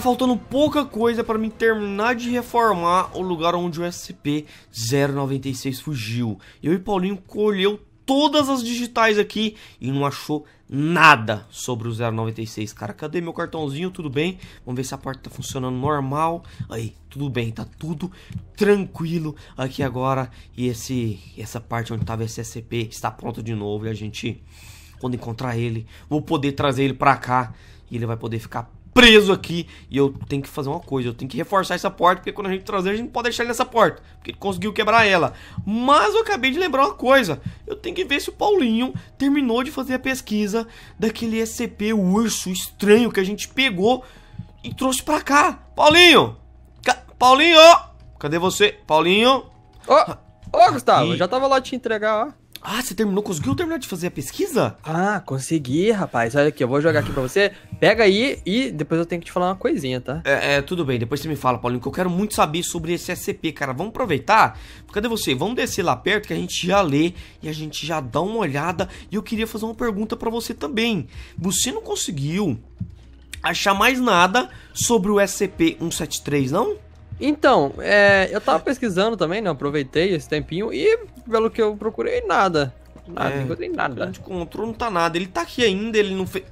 Tá faltando pouca coisa para mim terminar de reformar o lugar onde o SCP-096 fugiu. Eu e Paulinho colheu todas as digitais aqui e não achou nada sobre o 096. Cara, cadê meu cartãozinho? Tudo bem? Vamos ver se a porta tá funcionando normal. Aí, tudo bem, tá tudo tranquilo aqui agora. E esse, essa parte onde tava esse SCP está pronta de novo e a gente, quando encontrar ele, vou poder trazer ele pra cá e ele vai poder ficar preso aqui e eu tenho que fazer uma coisa, eu tenho que reforçar essa porta, porque quando a gente trazer, a gente não pode deixar ele nessa porta, porque ele conseguiu quebrar ela. Mas eu acabei de lembrar uma coisa, eu tenho que ver se o Paulinho terminou de fazer a pesquisa daquele SCP urso estranho que a gente pegou e trouxe pra cá. Paulinho! Ca Paulinho! Cadê você? Paulinho! Ô, oh, oh, Gustavo, e... já tava lá te entregar, ó. Ah, você terminou? Conseguiu terminar de fazer a pesquisa? Ah, consegui, rapaz. Olha aqui, eu vou jogar aqui pra você. Pega aí e depois eu tenho que te falar uma coisinha, tá? É, é tudo bem. Depois você me fala, Paulinho, que eu quero muito saber sobre esse SCP, cara. Vamos aproveitar? Cadê você? Vamos descer lá perto que a gente já lê e a gente já dá uma olhada. E eu queria fazer uma pergunta para você também. Você não conseguiu achar mais nada sobre o SCP-173, não? Não então, é, eu tava pesquisando também, né? Aproveitei esse tempinho e, pelo que eu procurei, nada. Nada, é, encontrei nada. Não encontrou, não tá nada. Ele tá aqui ainda, ele não fez.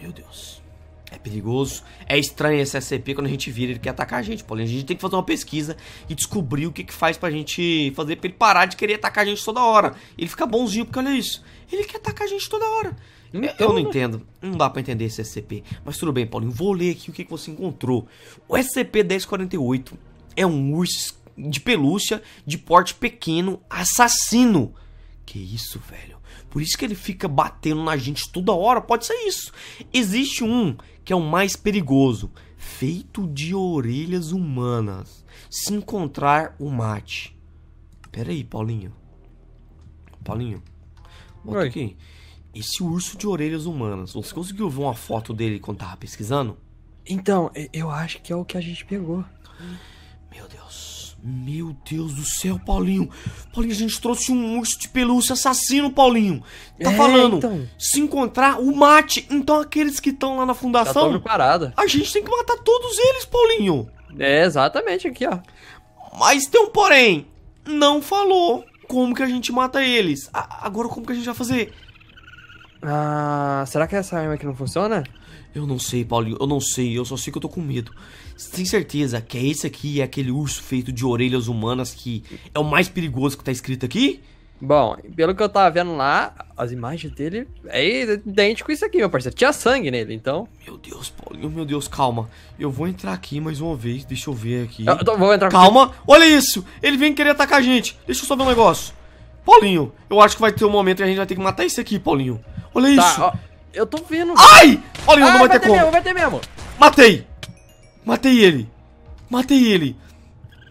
Meu Deus. É perigoso. É estranho esse SCP quando a gente vira, ele quer atacar a gente, Paulinho. A gente tem que fazer uma pesquisa e descobrir o que, que faz pra gente fazer pra ele parar de querer atacar a gente toda hora. Ele fica bonzinho, porque olha isso. Ele quer atacar a gente toda hora. Eu não entendo, não dá para entender esse SCP. Mas tudo bem, Paulinho, vou ler aqui o que, você encontrou. O SCP-1048 é um urso de pelúcia de porte pequeno assassino. Que isso, velho. Por isso que ele fica batendo na gente toda hora, pode ser isso. Existe um que é o mais perigoso, feito de orelhas humanas. Se encontrar o mate. Pera aí, Paulinho. Paulinho. Volta Oi. aqui esse urso de orelhas humanas, você conseguiu ver uma foto dele quando tava pesquisando? Então, eu acho que é o que a gente pegou. Meu Deus. Meu Deus do céu, Paulinho. Paulinho, a gente trouxe um urso de pelúcia assassino, Paulinho. Tá é, falando, então. se encontrar, o mate. Então aqueles que estão lá na fundação... Tá parada. A gente tem que matar todos eles, Paulinho. É, exatamente, aqui, ó. Mas tem um porém. Não falou como que a gente mata eles. A agora, como que a gente vai fazer? Ah, será que é essa arma que não funciona? Eu não sei, Paulinho, eu não sei, eu só sei que eu tô com medo. Você tem certeza que é esse aqui, é aquele urso feito de orelhas humanas que é o mais perigoso que tá escrito aqui? Bom, pelo que eu tava vendo lá, as imagens dele é idêntico isso aqui, meu parceiro. Tinha sangue nele, então. Meu Deus, Paulinho, meu Deus, calma. Eu vou entrar aqui mais uma vez, deixa eu ver aqui. Eu, tô, vou entrar Calma, olha isso! Ele vem querer atacar a gente. Deixa eu só ver um negócio. Paulinho, eu acho que vai ter um momento que a gente vai ter que matar esse aqui, Paulinho. Olha tá, isso. Ó, eu tô vendo. Ai! Olha, Ai, não ah, vai, vai ter, como. Mesmo, vai ter mesmo. Matei. Matei ele. Matei ele.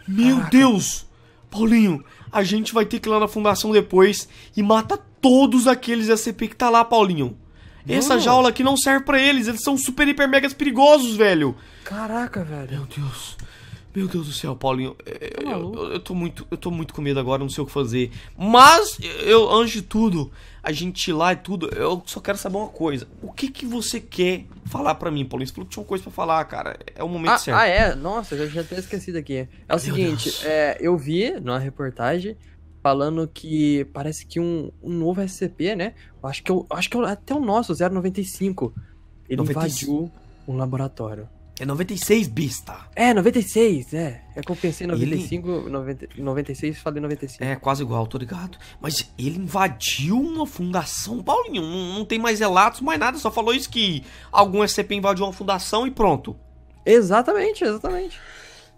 Meu Caraca. Deus. Paulinho, a gente vai ter que ir lá na fundação depois e mata todos aqueles SCP que tá lá, Paulinho. Essa jaula aqui não serve para eles. Eles são super, hiper, megas perigosos, velho. Caraca, velho. Meu Deus. Meu Deus do céu, Paulinho, é, é, tá eu, tô muito, eu tô muito com medo agora, não sei o que fazer. Mas, eu, antes de tudo, a gente ir lá e tudo, eu só quero saber uma coisa. O que que você quer falar para mim, Paulinho? Você falou que tinha uma coisa pra falar, cara. É o momento ah, certo. Ah, é? Nossa, eu já tinha esquecido aqui. É o Meu seguinte, é, eu vi numa reportagem falando que parece que um, um novo SCP, né? Acho que, eu, acho que é eu, até o nosso, 095, ele 95. invadiu um laboratório. É 96 bis, tá? É, 96, é. É que eu pensei 95, ele... 90, 96, falei 95. É, quase igual, tô ligado. Mas ele invadiu uma fundação, Paulinho, não, não tem mais relatos, mais nada, só falou isso que algum SCP invadiu uma fundação e pronto. Exatamente, exatamente.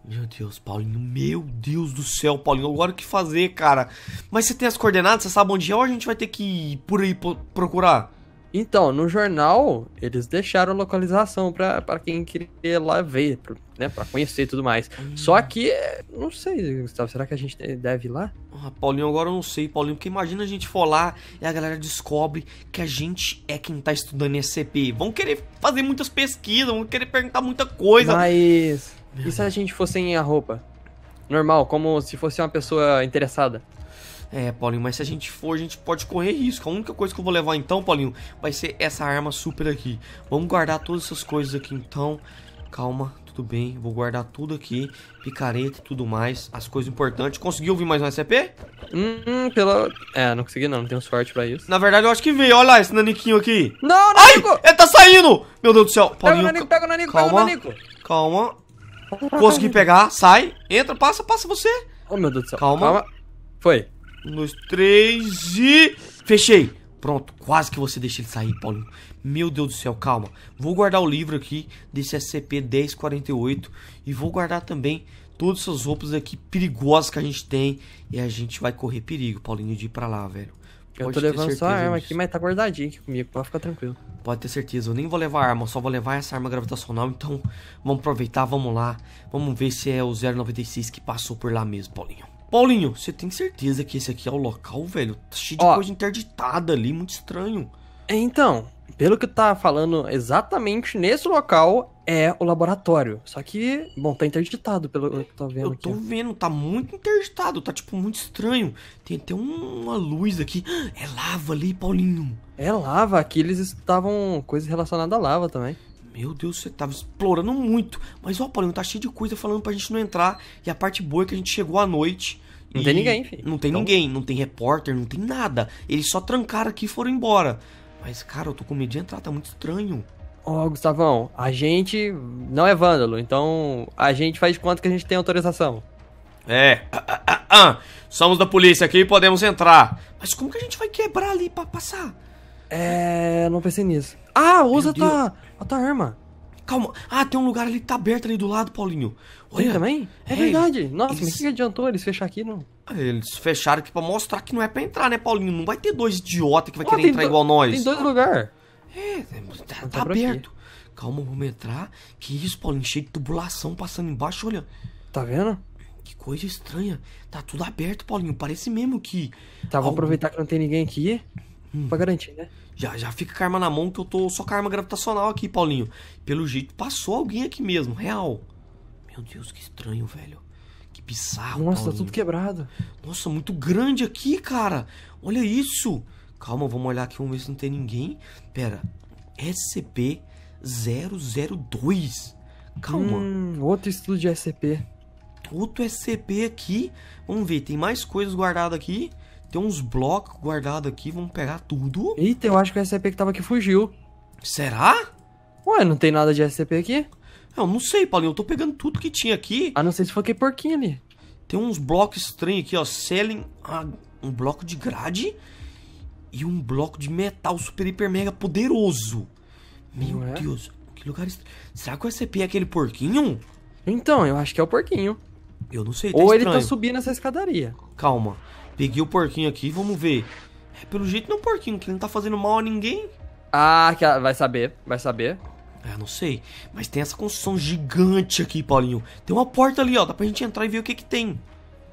Meu Deus, Paulinho, meu Deus do céu, Paulinho, agora o que fazer, cara? Mas você tem as coordenadas, você sabe onde é ou a gente vai ter que ir por aí procurar? Então, no jornal, eles deixaram localização para quem queria ir lá ver, pra, né? Pra conhecer e tudo mais. Hum. Só que, não sei, Gustavo, será que a gente deve ir lá? Ah, Paulinho, agora eu não sei, Paulinho, porque imagina a gente for lá e a galera descobre que a gente é quem tá estudando SCP. Vão querer fazer muitas pesquisas, vão querer perguntar muita coisa. Mas, Meu e se a gente fosse em a roupa? Normal, como se fosse uma pessoa interessada. É, Paulinho, mas se a gente for, a gente pode correr risco. A única coisa que eu vou levar então, Paulinho, vai ser essa arma super aqui. Vamos guardar todas essas coisas aqui então. Calma, tudo bem. Vou guardar tudo aqui. Picareta e tudo mais. As coisas importantes. Conseguiu ouvir mais um SCP? Hum, pela. É, não consegui não. Não tenho sorte pra isso. Na verdade, eu acho que veio. Olha lá esse naniquinho aqui. Não, Nanico! Ai, ele tá saindo! Meu Deus do céu. Paulinho, pega o nanico, pega o nanico, calma, pega o nanico. Calma. Consegui pegar. Sai. Entra, passa, passa você. Oh, meu Deus do céu. Calma. calma. Foi. Um, dois, três e... Fechei. Pronto, quase que você deixa ele sair, Paulinho. Meu Deus do céu, calma. Vou guardar o livro aqui desse SCP-1048 e vou guardar também todas essas roupas aqui perigosas que a gente tem e a gente vai correr perigo, Paulinho, de ir pra lá, velho. Pode eu tô levando só a arma aqui, mas tá guardadinha aqui comigo, pode ficar tranquilo. Pode ter certeza, eu nem vou levar arma, só vou levar essa arma gravitacional, então vamos aproveitar, vamos lá. Vamos ver se é o 096 que passou por lá mesmo, Paulinho. Paulinho, você tem certeza que esse aqui é o local, velho? Tá cheio de Ó, coisa interditada ali, muito estranho. É, então, pelo que tá falando, exatamente nesse local é o laboratório. Só que, bom, tá interditado pelo que eu tô vendo Eu aqui. tô vendo, tá muito interditado, tá tipo muito estranho. Tem até uma luz aqui. É lava ali, Paulinho. É lava, aqui eles estavam coisas relacionadas à lava também. Meu Deus, você tava explorando muito. Mas, ó, Paulinho, tá cheio de coisa falando pra gente não entrar. E a parte boa é que a gente chegou à noite. Não tem ninguém, filho. Não tem então... ninguém, não tem repórter, não tem nada. Eles só trancaram aqui e foram embora. Mas, cara, eu tô com medo de entrar, tá muito estranho. Ó, oh, Gustavão, a gente não é vândalo, então a gente faz quanto que a gente tem autorização. É, ah, ah, ah, somos da polícia aqui e podemos entrar. Mas como que a gente vai quebrar ali pra passar? É, não pensei nisso. Ah, usa a tua, a tua arma. Calma. Ah, tem um lugar ali que tá aberto ali do lado, Paulinho. Olha tem também? É, é verdade. Nossa, eles... mas o que adiantou eles fechar aqui, não? Ah, eles fecharam aqui pra mostrar que não é pra entrar, né, Paulinho? Não vai ter dois idiota que vai oh, querer entrar do... igual nós. Tem dois lugares. É, é, tá, tá, tá aberto. Aqui. Calma, vamos entrar. Que isso, Paulinho? Cheio de tubulação passando embaixo, olha. Tá vendo? Que coisa estranha. Tá tudo aberto, Paulinho. Parece mesmo que. Tá, vou Algum... aproveitar que não tem ninguém aqui. Hum. Pra garantir, né? Já, já fica com a arma na mão que eu tô só com a arma gravitacional aqui, Paulinho. Pelo jeito, passou alguém aqui mesmo, real. Meu Deus, que estranho, velho. Que bizarro, Nossa, tá Paulinho. tá tudo quebrado. Nossa, muito grande aqui, cara. Olha isso. Calma, vamos olhar aqui, vamos ver se não tem ninguém. Pera, SCP-002. Calma. Hum, outro estudo de SCP. Outro SCP aqui. Vamos ver, tem mais coisas guardadas aqui. Tem uns blocos guardados aqui, vamos pegar tudo. Eita, eu acho que o é SCP que tava aqui fugiu. Será? Ué, não tem nada de SCP aqui? Eu não sei, Paulinho, eu tô pegando tudo que tinha aqui. Ah, não sei se foi aquele porquinho ali. Tem uns blocos estranhos aqui, ó. Selling. Ah, um bloco de grade e um bloco de metal super, hiper, mega poderoso. Meu é? Deus, que lugar estranho. Será que o SCP é aquele porquinho? Então, eu acho que é o porquinho. Eu não sei, tá Ou estranho. ele tá subindo essa escadaria. Calma. Peguei o porquinho aqui, vamos ver. É, pelo jeito não é um porquinho, que ele não tá fazendo mal a ninguém. Ah, que vai saber, vai saber. É, não sei. Mas tem essa construção gigante aqui, Paulinho. Tem uma porta ali, ó. Dá pra gente entrar e ver o que que tem.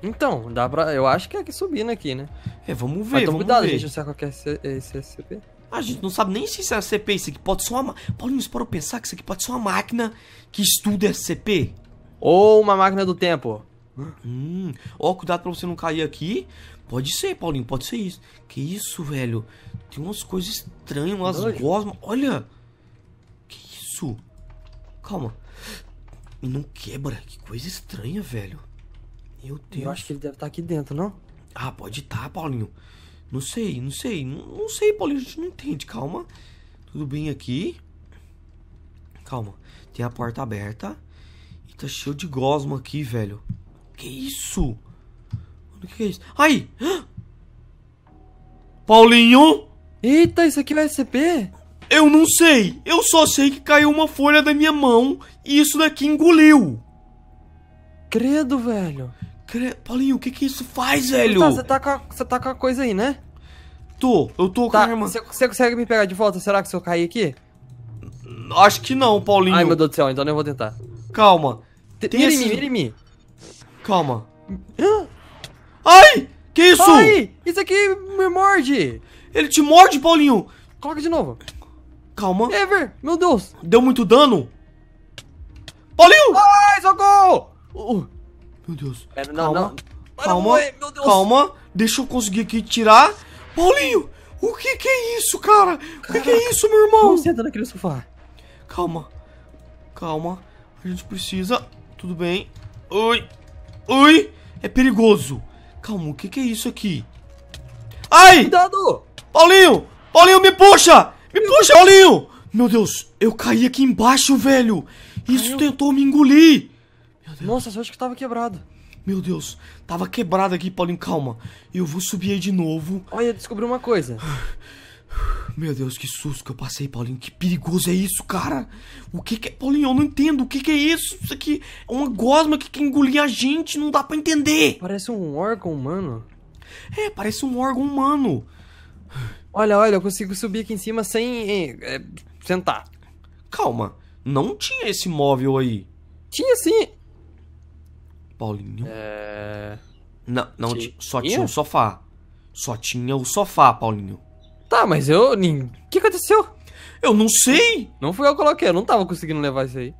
Então, dá pra. Eu acho que é que subindo aqui, né? É, vamos ver. Mas vamos cuidado, ver. a gente não sabe qual é esse SCP. É a gente não sabe nem se isso é SCP, isso aqui pode ser uma. Paulinho, você parou pensar que isso aqui pode ser uma máquina que estuda SCP? Ou uma máquina do tempo. Hum, ó, cuidado pra você não cair aqui. Pode ser, Paulinho, pode ser isso. Que isso, velho? Tem umas coisas estranhas, umas gosmas. Olha! Que isso? Calma. E não quebra. Que coisa estranha, velho. Meu Deus. Eu acho que ele deve estar tá aqui dentro, não? Ah, pode estar, tá, Paulinho. Não sei, não sei. Não, não sei, Paulinho. A gente não entende. Calma. Tudo bem aqui. Calma. Tem a porta aberta. E tá cheio de gosma aqui, velho. Que isso? o que, que é isso? Ai! Paulinho? Eita, isso aqui é SCP? Eu não sei. Eu só sei que caiu uma folha da minha mão e isso daqui engoliu. Credo, velho. Cre... Paulinho, o que que isso faz, tá, velho? você tá, com a, você tá com a coisa aí, né? Tô, eu tô tá, com a arma. Você, você consegue me pegar de volta? Será que se eu cair aqui? Acho que não, Paulinho. Ai, meu Deus do céu, então eu vou tentar. Calma. T mira em mim, mira em mim. Calma. Ai! Que isso? Ai! Isso aqui me morde! Ele te morde, Paulinho! Coloca de novo. Calma. Ever, meu Deus. Deu muito dano. Paulinho! Ai, socorro! Uh, uh. Meu Deus. Pera, é, calma. Não, não. Calma, meu Deus. calma. Deixa eu conseguir aqui tirar. Paulinho, o que que é isso, cara? Caraca. O que que é isso, meu irmão? Não senta naquele sofá. Calma. Calma. A gente precisa... Tudo bem. Oi. Ui, é perigoso. Calma, o que, que é isso aqui? Ai! Cuidado! Paulinho! Paulinho, me puxa! Me puxa, Paulinho! Meu Deus, eu caí aqui embaixo, velho! Isso Caiu. tentou me engolir! Nossa, acho que tava quebrado. Meu Deus, tava quebrado aqui, Paulinho, calma. Eu vou subir aí de novo. Olha, descobri uma coisa. Meu Deus, que susto que eu passei, Paulinho. Que perigoso é isso, cara? O que que é... Paulinho, eu não entendo. O que que é isso? Isso aqui é uma gosma que quer engolir a gente. Não dá pra entender. Parece um órgão humano. É, parece um órgão humano. Olha, olha, eu consigo subir aqui em cima sem... É, sentar. Calma. Não tinha esse móvel aí. Tinha sim. Paulinho. É... Não, não tinha? só tinha o sofá. Só tinha o sofá, Paulinho. Tá, mas eu. O que aconteceu? Eu não sei! Não fui eu que coloquei, eu não tava conseguindo levar isso aí.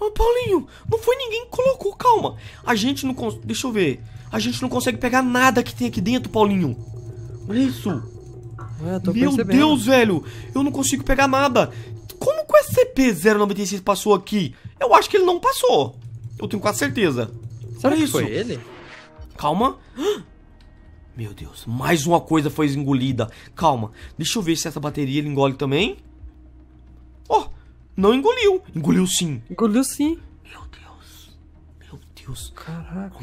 Ô, oh, Paulinho, não foi ninguém que colocou, calma. A gente não consegue. Deixa eu ver. A gente não consegue pegar nada que tem aqui dentro, Paulinho. Olha isso. Meu percebendo. Deus, velho. Eu não consigo pegar nada. Como que o SCP-096 passou aqui? Eu acho que ele não passou. Eu tenho quase certeza. Será Olha que isso. foi ele? Calma. Meu Deus, mais uma coisa foi engolida. Calma, deixa eu ver se essa bateria ele engole também. Oh, não engoliu. Engoliu sim. Engoliu sim. Meu Deus. Meu Deus. Caraca.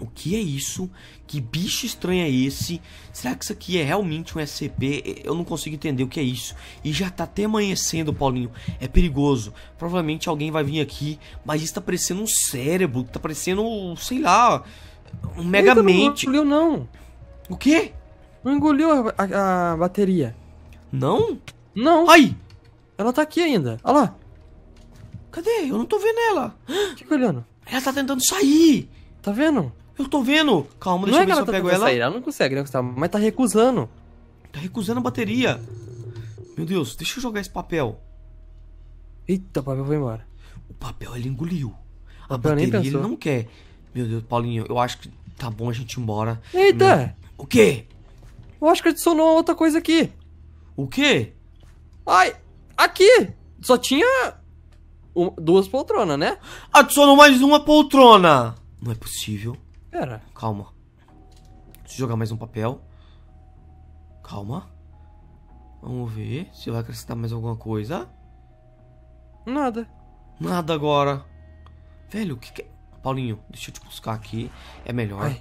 O que é isso? Que bicho estranho é esse? Será que isso aqui é realmente um SCP? Eu não consigo entender o que é isso. E já tá até amanhecendo, Paulinho. É perigoso. Provavelmente alguém vai vir aqui, mas isso tá parecendo um cérebro, tá parecendo, sei lá, um Megamente. Não engoliu, não. O quê? Não engoliu a, a bateria. Não? Não. Ai! Ela tá aqui ainda. Olha lá. Cadê? Eu não tô vendo ela. Fica olhando. Ela tá tentando sair. Tá vendo? Eu tô vendo. Calma, não deixa é eu ver se eu tá pego ela. Sair. Ela não consegue, né? Mas tá recusando. Tá recusando a bateria. Meu Deus, deixa eu jogar esse papel. Eita, o papel foi embora. O papel ele engoliu. A, a bateria ele não quer. Meu Deus, Paulinho, eu acho que tá bom a gente ir embora. Eita! Né? O quê? Eu acho que adicionou outra coisa aqui. O quê? Ai, aqui! Só tinha duas poltronas, né? Adicionou mais uma poltrona! Não é possível. Pera. Calma. Deixa eu jogar mais um papel. Calma. Vamos ver se vai acrescentar mais alguma coisa. Nada. Nada agora. Velho, o que, que é? Paulinho, deixa eu te buscar aqui. É melhor. Ai.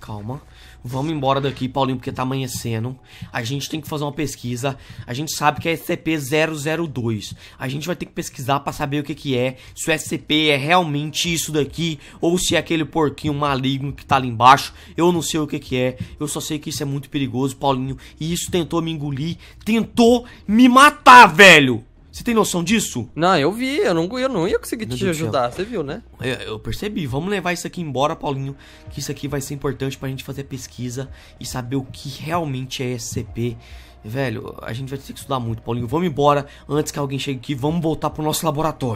Calma. Vamos embora daqui, Paulinho, porque tá amanhecendo. A gente tem que fazer uma pesquisa. A gente sabe que é SCP-002. A gente vai ter que pesquisar para saber o que que é. Se o SCP é realmente isso daqui ou se é aquele porquinho maligno que tá ali embaixo. Eu não sei o que que é. Eu só sei que isso é muito perigoso, Paulinho. E isso tentou me engolir, tentou me matar, velho. Você tem noção disso? Não, eu vi, eu não, eu não ia conseguir Meu te Deus ajudar, você viu, né? Eu, é, eu, percebi. Vamos levar isso aqui embora, Paulinho, que isso aqui vai ser importante pra gente fazer pesquisa e saber o que realmente é SCP. Velho, a gente vai ter que estudar muito, Paulinho. Vamos embora antes que alguém chegue aqui. Vamos voltar pro nosso laboratório.